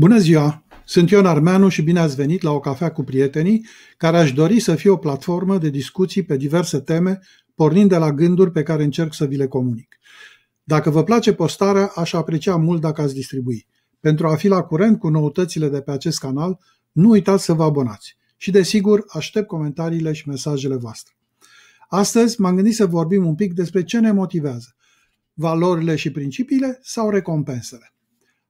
Bună ziua! Sunt Ion Armeanu și bine ați venit la o cafea cu prietenii, care aș dori să fie o platformă de discuții pe diverse teme, pornind de la gânduri pe care încerc să vi le comunic. Dacă vă place postarea, aș aprecia mult dacă ați distribui. Pentru a fi la curent cu noutățile de pe acest canal, nu uitați să vă abonați. Și desigur, aștept comentariile și mesajele voastre. Astăzi m-am gândit să vorbim un pic despre ce ne motivează, valorile și principiile sau recompensele.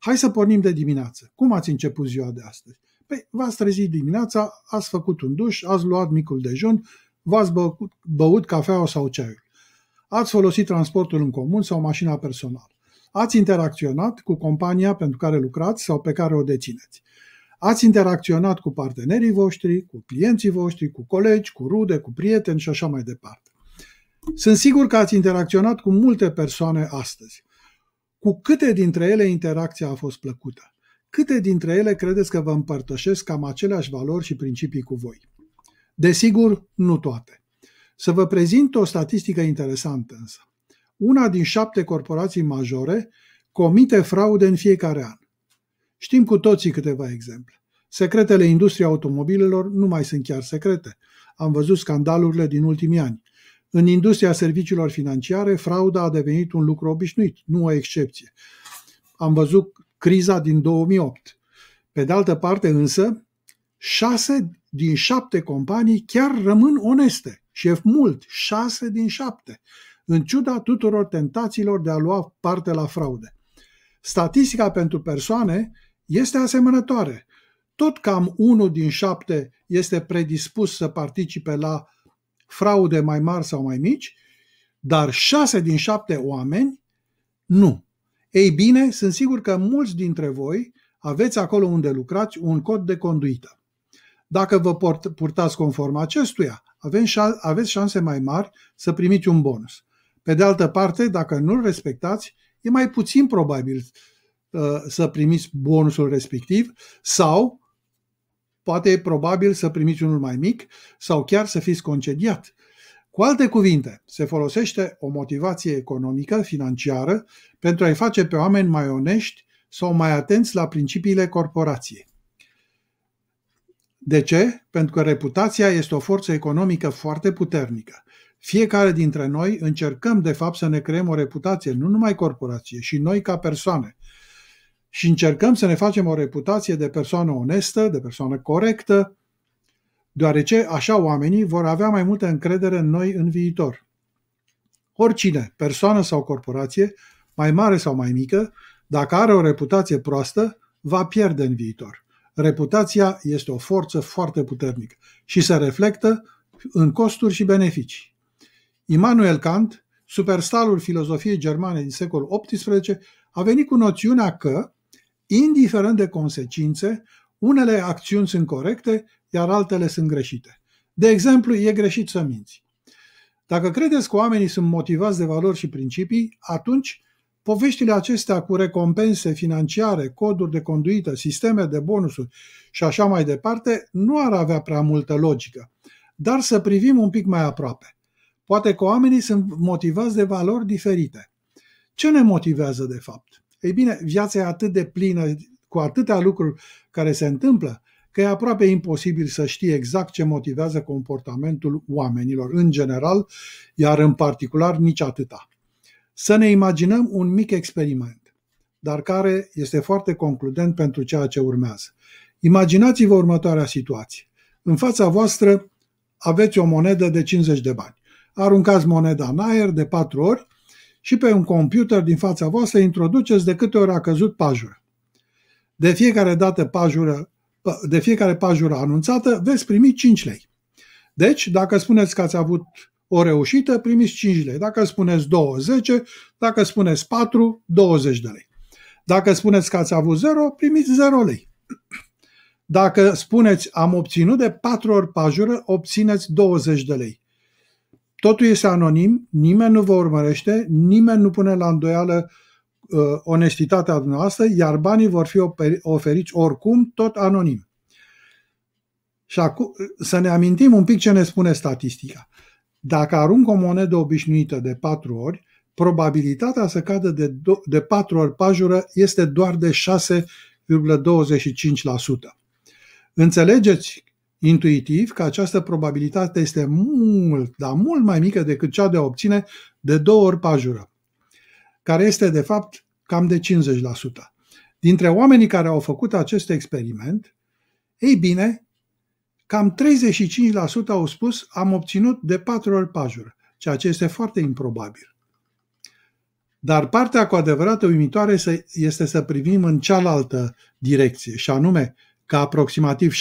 Hai să pornim de dimineață. Cum ați început ziua de astăzi? Păi, v-ați trezit dimineața, ați făcut un duș, ați luat micul dejun, v-ați băut, băut cafeaua sau ceaiul. Ați folosit transportul în comun sau mașina personală. Ați interacționat cu compania pentru care lucrați sau pe care o dețineți. Ați interacționat cu partenerii voștri, cu clienții voștri, cu colegi, cu rude, cu prieteni și așa mai departe. Sunt sigur că ați interacționat cu multe persoane astăzi. Cu câte dintre ele interacția a fost plăcută? Câte dintre ele credeți că vă împărtășesc cam aceleași valori și principii cu voi? Desigur, nu toate. Să vă prezint o statistică interesantă însă. Una din șapte corporații majore comite fraude în fiecare an. Știm cu toții câteva exemple. Secretele industriei automobilelor nu mai sunt chiar secrete. Am văzut scandalurile din ultimii ani. În industria serviciilor financiare, frauda a devenit un lucru obișnuit, nu o excepție. Am văzut criza din 2008. Pe de altă parte, însă, șase din șapte companii chiar rămân oneste și e mult, șase din șapte, în ciuda tuturor tentațiilor de a lua parte la fraude. Statistica pentru persoane este asemănătoare. Tot cam unul din șapte este predispus să participe la fraude mai mari sau mai mici, dar șase din șapte oameni nu. Ei bine, sunt sigur că mulți dintre voi aveți acolo unde lucrați un cod de conduită. Dacă vă purtați conform acestuia, aveți șanse mai mari să primiți un bonus. Pe de altă parte, dacă nu-l respectați, e mai puțin probabil uh, să primiți bonusul respectiv sau poate probabil să primiți unul mai mic sau chiar să fiți concediat. Cu alte cuvinte, se folosește o motivație economică, financiară, pentru a-i face pe oameni mai onești sau mai atenți la principiile corporației. De ce? Pentru că reputația este o forță economică foarte puternică. Fiecare dintre noi încercăm, de fapt, să ne creăm o reputație, nu numai corporație, și noi ca persoane și încercăm să ne facem o reputație de persoană onestă, de persoană corectă, deoarece așa oamenii vor avea mai multă încredere în noi în viitor. Oricine, persoană sau corporație, mai mare sau mai mică, dacă are o reputație proastă, va pierde în viitor. Reputația este o forță foarte puternică și se reflectă în costuri și beneficii. Immanuel Kant, superstalul filozofiei germane din secolul XVIII, a venit cu noțiunea că indiferent de consecințe, unele acțiuni sunt corecte, iar altele sunt greșite. De exemplu, e greșit să minți. Dacă credeți că oamenii sunt motivați de valori și principii, atunci poveștile acestea cu recompense financiare, coduri de conduită, sisteme de bonusuri și așa mai departe, nu ar avea prea multă logică. Dar să privim un pic mai aproape. Poate că oamenii sunt motivați de valori diferite. Ce ne motivează de fapt? Ei bine, viața e atât de plină cu atâtea lucruri care se întâmplă, că e aproape imposibil să știi exact ce motivează comportamentul oamenilor în general, iar în particular nici atâta. Să ne imaginăm un mic experiment, dar care este foarte concludent pentru ceea ce urmează. Imaginați-vă următoarea situație. În fața voastră aveți o monedă de 50 de bani. Aruncați moneda în aer de 4 ori și pe un computer din fața voastră introduceți de câte ori a căzut pajură. De fiecare dată pajură, de fiecare pajură anunțată veți primi 5 lei. Deci, dacă spuneți că ați avut o reușită, primiți 5 lei. Dacă spuneți 20, dacă spuneți 4, 20 de lei. Dacă spuneți că ați avut 0, primiți 0 lei. Dacă spuneți am obținut de 4 ori pajură, obțineți 20 de lei. Totul este anonim, nimeni nu vă urmărește, nimeni nu pune la îndoială uh, onestitatea dumneavoastră, iar banii vor fi oferiți oricum, tot anonim. Și acu- să ne amintim un pic ce ne spune statistica. Dacă arunc o monedă obișnuită de 4 ori, probabilitatea să cadă de, do- de 4 ori pajură este doar de 6,25%. Înțelegeți intuitiv că această probabilitate este mult, dar mult mai mică decât cea de a obține de două ori pajură, care este de fapt cam de 50%. Dintre oamenii care au făcut acest experiment, ei bine, cam 35% au spus am obținut de patru ori pajură, ceea ce este foarte improbabil. Dar partea cu adevărat uimitoare este să privim în cealaltă direcție, și anume că aproximativ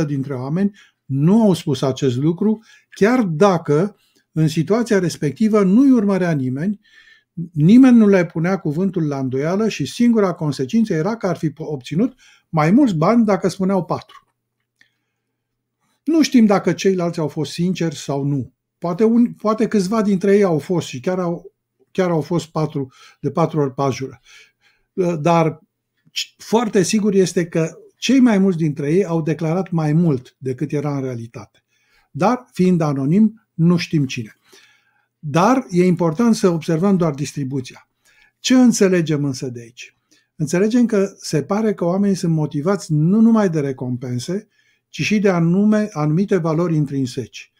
65% dintre oameni nu au spus acest lucru, chiar dacă în situația respectivă nu-i urmărea nimeni, nimeni nu le punea cuvântul la îndoială și singura consecință era că ar fi obținut mai mulți bani dacă spuneau patru. Nu știm dacă ceilalți au fost sinceri sau nu. Poate, un, poate câțiva dintre ei au fost și chiar au, chiar au fost patru, de patru ori pajură. Dar foarte sigur este că cei mai mulți dintre ei au declarat mai mult decât era în realitate. Dar, fiind anonim, nu știm cine. Dar e important să observăm doar distribuția. Ce înțelegem însă de aici? Înțelegem că se pare că oamenii sunt motivați nu numai de recompense, ci și de anume, anumite valori intrinseci.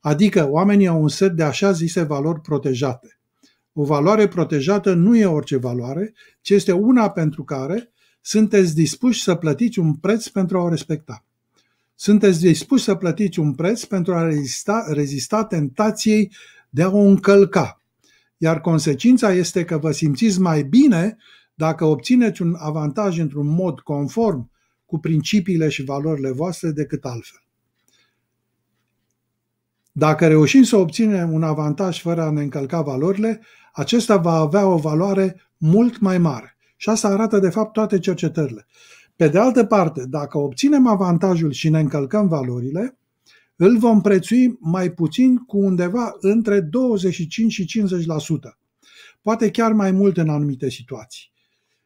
Adică oamenii au un set de așa zise valori protejate. O valoare protejată nu e orice valoare, ci este una pentru care sunteți dispuși să plătiți un preț pentru a o respecta. Sunteți dispuși să plătiți un preț pentru a rezista, rezista tentației de a o încălca. Iar consecința este că vă simțiți mai bine dacă obțineți un avantaj într-un mod conform cu principiile și valorile voastre decât altfel. Dacă reușim să obținem un avantaj fără a ne încălca valorile, acesta va avea o valoare mult mai mare. Și asta arată, de fapt, toate cercetările. Pe de altă parte, dacă obținem avantajul și ne încălcăm valorile, îl vom prețui mai puțin cu undeva între 25 și 50%, poate chiar mai mult în anumite situații.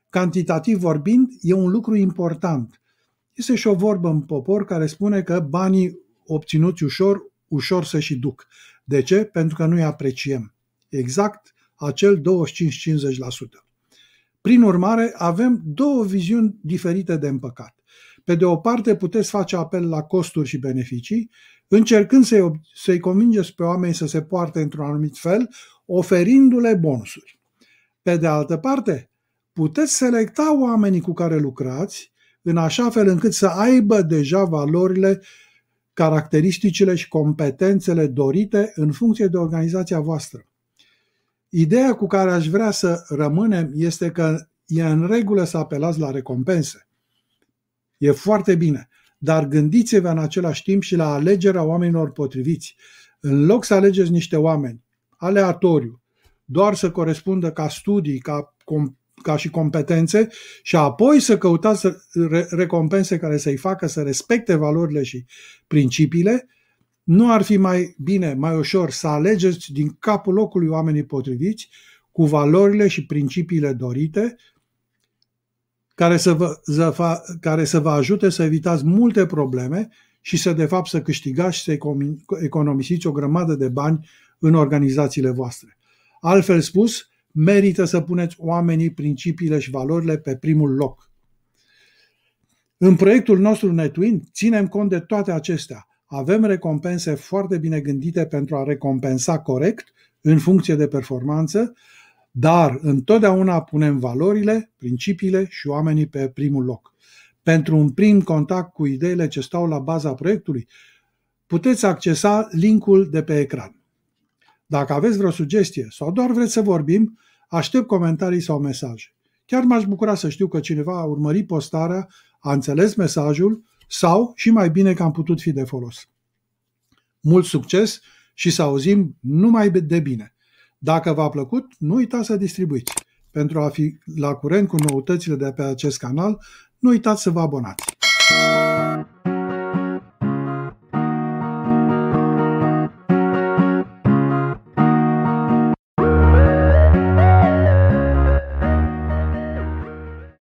Cantitativ vorbind, e un lucru important. Este și o vorbă în popor care spune că banii obținuți ușor, ușor se și duc. De ce? Pentru că nu îi apreciem. Exact acel 25-50%. Prin urmare, avem două viziuni diferite de împăcat. Pe de o parte, puteți face apel la costuri și beneficii, încercând să-i, să convingeți pe oameni să se poarte într-un anumit fel, oferindu-le bonusuri. Pe de altă parte, puteți selecta oamenii cu care lucrați, în așa fel încât să aibă deja valorile, caracteristicile și competențele dorite în funcție de organizația voastră. Ideea cu care aș vrea să rămânem este că e în regulă să apelați la recompense. E foarte bine. Dar gândiți-vă în același timp și la alegerea oamenilor potriviți. În loc să alegeți niște oameni aleatoriu, doar să corespundă ca studii, ca, com, ca și competențe, și apoi să căutați recompense care să-i facă să respecte valorile și principiile, nu ar fi mai bine, mai ușor să alegeți din capul locului oamenii potriviți cu valorile și principiile dorite, care să vă, să fa, care să vă ajute să evitați multe probleme și să, de fapt, să câștigați și să economisiți o grămadă de bani în organizațiile voastre. Altfel spus, merită să puneți oamenii, principiile și valorile pe primul loc. În proiectul nostru Netwin ținem cont de toate acestea avem recompense foarte bine gândite pentru a recompensa corect în funcție de performanță, dar întotdeauna punem valorile, principiile și oamenii pe primul loc. Pentru un prim contact cu ideile ce stau la baza proiectului, puteți accesa linkul de pe ecran. Dacă aveți vreo sugestie sau doar vreți să vorbim, aștept comentarii sau mesaje. Chiar m-aș bucura să știu că cineva a urmărit postarea, a înțeles mesajul sau și mai bine că am putut fi de folos. Mult succes și să auzim numai de bine. Dacă v-a plăcut, nu uitați să distribuiți. Pentru a fi la curent cu noutățile de pe acest canal, nu uitați să vă abonați.